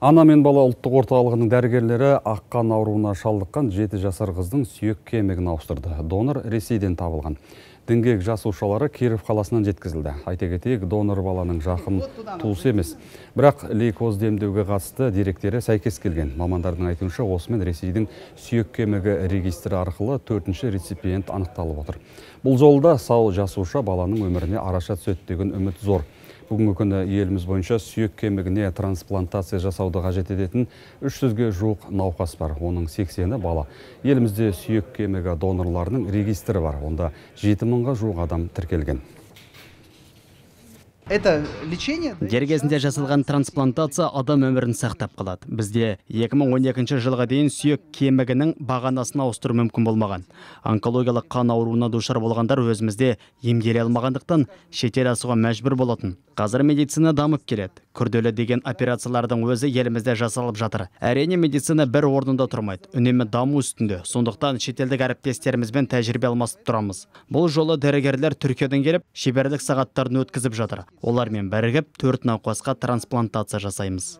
ана мен бала ұлттық орталығының дәрігерлері аққан ауруына шалдыққан жеті жасар қыздың сүйек кемігін ауыстырды донор ресейден табылған діңгек жасушалары киров қаласынан жеткізілді айта кетейік донор баланың жақын туысы емес бірақ лейкоз демдеуге қатысты деректері сәйкес келген мамандардың айтуынша осымен ресейдің сүйек кемігі регистрі арқылы төртінші реципиент анықталып отыр бұл жолы да сау жасуша баланың өміріне араша түседі деген үміт зор бүгінгі күні еліміз бойынша сүйек кемігіне трансплантация жасауды қажет ететін 300-ге жуық науқас бар. Оның сексені бала. Елімізде сүйек кемігі донорларының регистрі бар. Онда жеті мыңға жуық адам тіркелген это лечение дер кезінде жасалған трансплантация адам өмірін сақтап қалады бізде 2012 жылға дейін сүйек кемігінің бағанасын ауыстыру мүмкін болмаған онкологиялық қан ауруына душар болғандар өзімізде емделе алмағандықтан шетел асуға мәжбүр болатын қазір медицина дамып келеді күрделі деген операциялардың өзі елімізде жасалып жатыр әрине медицина бір орнында тұрмайды үнемі даму үстінде сондықтан шетелдік әріптестерімізбен тәжірибе алмасып тұрамыз бұл жолы дәрігерлер түркиядан келіп шеберлік сағаттарын өткізіп жатыр олармен бірігіп төрт науқасқа трансплантация жасаймыз